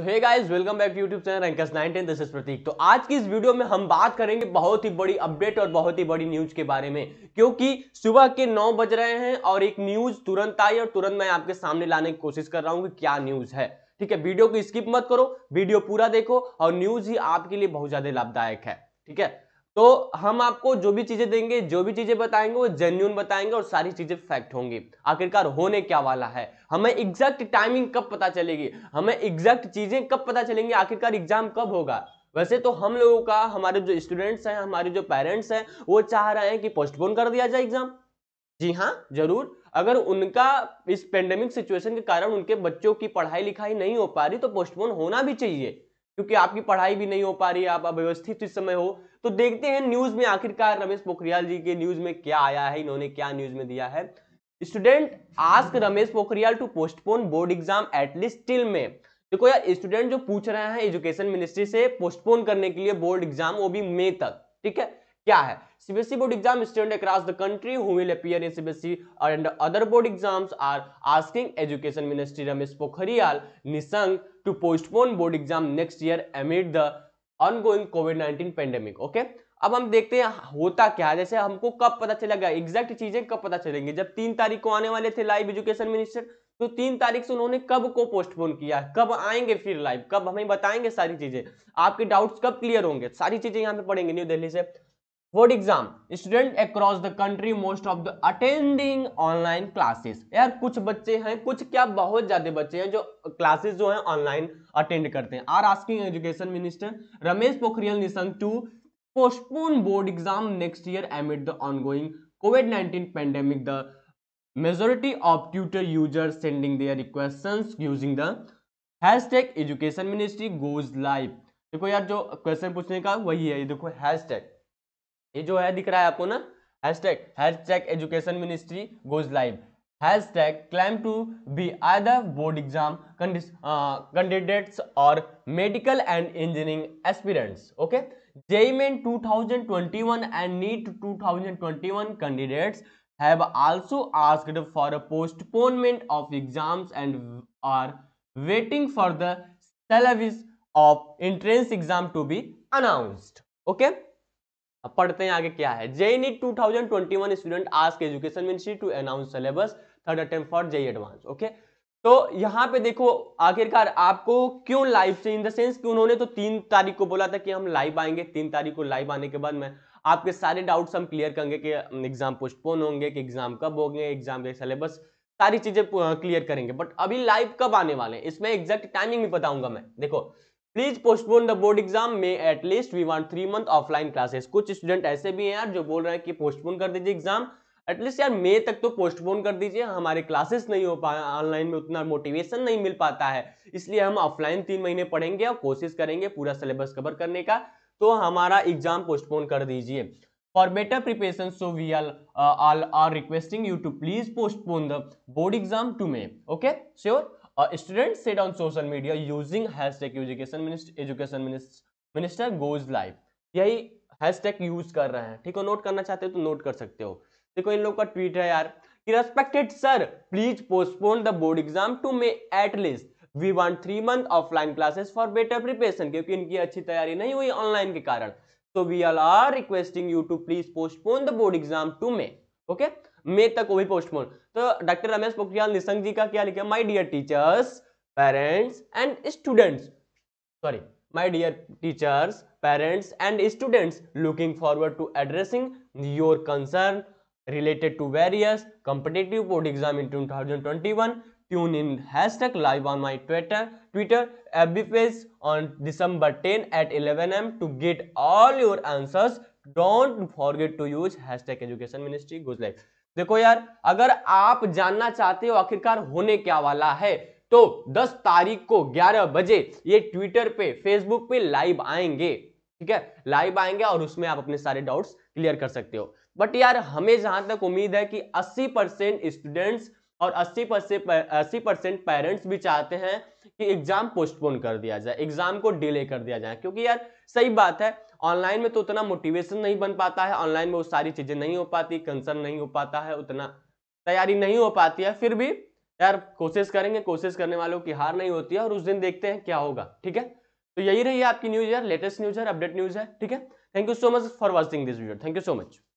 तो hey guys welcome back to YouTube channel Rankers 19 this is Prateek तो आज की इस वीडियो में हम बात करेंगे बहुत ही बड़ी अपडेट और बहुत ही बड़ी न्यूज के बारे में क्योंकि सुबह के 9 बज रहे हैं और एक न्यूज तुरंत आई और तुरंत मैं आपके सामने लाने की कोशिश कर रहा हूँ कि क्या न्यूज है ठीक है वीडियो को स्किप मत करो वीडियो पूरा देखो और न्यूज ही आपके लिए बहुत ज्यादा लाभदायक है ठीक है तो हम आपको जो भी चीजें देंगे जो भी चीजें बताएंगे वो जेन्यून बताएंगे और सारी चीजें फैक्ट होंगी आखिरकार होने क्या वाला है हमें एग्जैक्ट टाइमिंग कब पता चलेगी हमें एग्जैक्ट चीजें कब पता चलेंगी आखिरकार एग्जाम कब होगा वैसे तो हम लोगों का हमारे जो स्टूडेंट्स हैं हमारे जो पेरेंट्स हैं वो चाह रहे हैं कि पोस्टपोन कर दिया जाए एग्जाम जी हाँ जरूर अगर उनका इस पेंडेमिक सिचुएशन के कारण उनके बच्चों की पढ़ाई लिखाई नहीं हो पा रही तो पोस्टपोन होना भी चाहिए क्योंकि आपकी पढ़ाई भी नहीं हो पा रही है आप अव्यवस्थित इस समय हो तो देखते हैं न्यूज में आखिरकार रमेश पोखरियाल जी के न्यूज में क्या आया है इन्होंने क्या न्यूज में दिया है student ask Ramesh Pokhriyal to postpone board exam at least till में देखो यार स्टूडेंट जो पूछ रहे हैं एजुकेशन मिनिस्ट्री से पोस्टपोन करने के लिए बोर्ड एग्जाम वो भी मई तक ठीक है क्या है CBSE board exam student across the country हुए CBSE and other board exams are asking education ministry Ramesh Pokhriyal Nishank to postpone board exam next year amid the ongoing COVID nineteen pandemic okay अब हम देखते हैं होता क्या है जैसे हमको कब पता चलेगा एग्जैक्ट चीजें कब पता चलेंगी जब तीन तारीख को आने वाले थे लाइव एजुकेशन मिनिस्टर तो तीन तारीख से उन्होंने कब को पोस्टपोन किया कब आएंगे फिर लाइव कब हमें बताएंगे सारी चीजें आपके डाउट्स कब क्लियर होंगे सारी चीजें यहाँ पे पढ़ेंगे न्यू दिल्ली से वोट exam student across the country most of the attending online classes यार कुछ बच्चे हैं कुछ क्या बहुत ज्यादा बच्चे हैं जो क्लासेस जो हैं ऑनलाइन अटेंड करते हैं are asking education minister Ramesh Pokhriyal Nishank to postpone board exam next year amid the ongoing COVID nineteen pandemic the majority of Twitter user sending their request using the hashtag education ministry goes live देखो यार जो question पूछने का वही है ये देखो tag ये जो है दिख रहा है आपको ना hashtag hashtag education ministry goes live hashtag tag claim to be other board exam candidates और medical and engineering aspirants okay JEE main 2021 and NEET 2021 candidates have also asked for a postponement of exams and are waiting for the syllabus of entrance exam to be announced okay अब पढ़ते हैं आगे क्या है JEE NEET one student आज के education ministry to announce syllabus third attempt for JEE advance okay तो यहाँ पे देखो आखिरकार आपको क्यों लाइव से इन द सेंस कि उन्होंने तो तीन तारीख को बोला था कि हम लाइव आएंगे तीन तारीख को लाइव आने के बाद मैं आपके सारे डाउट्स हम क्लियर करेंगे कि एग्जाम पोस्टपोन होंगे कि एग्जाम कब होंगे एग्जाम के सिलेबस सारी चीजें क्लियर करेंगे बट अभी लाइव कब आने वाले हैं इसमें एग्जैक्ट टाइमिंग भी बताऊंगा मैं देखो please postpone the board exam में at least we want three month offline classes कुछ स्टूडेंट ऐसे भी हैं यार जो बोल रहे हैं कि पोस्टपोन कर दीजिए एग्जाम एटलीस्ट यार मई तक तो पोस्टपोन कर दीजिए हमारे क्लासेस नहीं हो पा ऑनलाइन में उतना मोटिवेशन नहीं मिल पाता है इसलिए हम ऑफलाइन तीन महीने पढ़ेंगे और कोशिश करेंगे पूरा सिलेबस कवर करने का तो हमारा एग्जाम पोस्टपोन कर दीजिए for better preparation so we are are requesting you to please postpone the board exam to May okay sure student set on social media using hash tag education education minister goes live यही hash tag use कर रहे हैं ठीक है note करना चाहते हो तो नोट कर सकते हो देखो इन लोग का ट्वीट है यार कि respected sir please postpone the board exam to May at least we want three month offline classes for better preparation क्योंकि इनकी अच्छी तैयारी नहीं हुई ऑनलाइन के कारण so we are requesting you to please postpone the board exam to May okay मई तक वो भी पोस्टपोन तो डॉक्टर रमेश पोखरियाल निशंक जी का क्या लिखा my dear teachers parents and students sorry my dear teachers parents and students looking forward to addressing your concern related to various competitive board exam in 2021 tune in hashtag live on my twitter twitter fb page on december 10 at 11 am to get all your answers don't forget to use hash tag education ministry गुजलेख देखो यार अगर आप जानना चाहते हो आखिरकार होने क्या वाला है तो 10 तारीख को 11 बजे ये ट्विटर पे फेसबुक पे लाइव आएंगे ठीक है लाइव आएंगे और उसमें आप अपने सारे डाउट्स क्लियर कर सकते हो बट यार हमें जहां तक उम्मीद है कि 80 परसेंट स्टूडेंट्स और 80 परसेंट अस्सी परसेंट पेरेंट्स भी चाहते हैं कि एग्जाम पोस्टपोन कर दिया जाए एग्जाम को डिले कर दिया जाए क्योंकि यार सही बात है ऑनलाइन में तो उतना मोटिवेशन नहीं बन पाता है ऑनलाइन में वो सारी चीज़ें नहीं हो पाती कंसर्न नहीं हो पाता है उतना तैयारी नहीं हो पाती है फिर भी यार कोशिश करेंगे कोशिश करने वालों की हार नहीं होती है और उस दिन देखते हैं क्या होगा ठीक है तो यही रही है आपकी न्यूज़ यार लेटेस्ट न्यूज़ है अपडेट न्यूज़ है ठीक है thank you so much for watching this video thank you so much